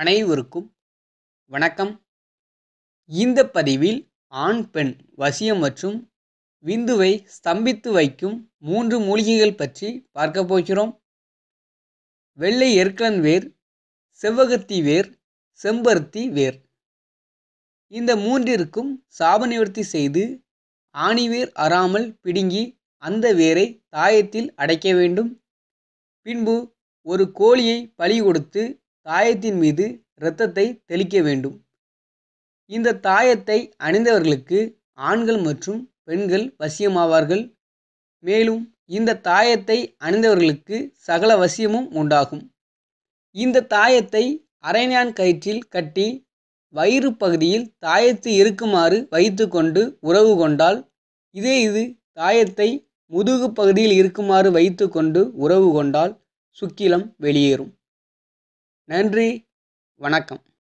அனைவருக்கும் வணக்கம் இந்த பதிவில் ஆண் பெண் வசியம் மற்றும் விந்துவை ஸ்தம்பித்து வைக்கும் மூன்று மூலிகைகள் பற்றி பார்க்க போகிறோம் வெள்ளை எருக்கலன் வேர் செவ்வகத்தி வேர் செம்பருத்தி வேர் இந்த மூன்றிற்கும் சாப நிவர்த்தி செய்து ஆணிவேர் அறாமல் பிடுங்கி அந்த வேரை தாயத்தில் அடைக்க வேண்டும் பின்பு ஒரு கோழியை பலி கொடுத்து தாயத்தின் மீது இரத்தத்தை தெளிக்க வேண்டும் இந்த தாயத்தை அணிந்தவர்களுக்கு ஆண்கள் மற்றும் பெண்கள் வசியமாவார்கள் மேலும் இந்த தாயத்தை அணிந்தவர்களுக்கு சகல வசியமும் உண்டாகும் இந்த தாயத்தை அரைஞான் கயிற்றில் கட்டி வயிறு பகுதியில் தாயத்து இருக்குமாறு வைத்து கொண்டு உறவு கொண்டால் இதே இது தாயத்தை முதுகு பகுதியில் இருக்குமாறு வைத்து கொண்டு உறவு கொண்டால் சுக்கிலம் வெளியேறும் நன்றி வணக்கம்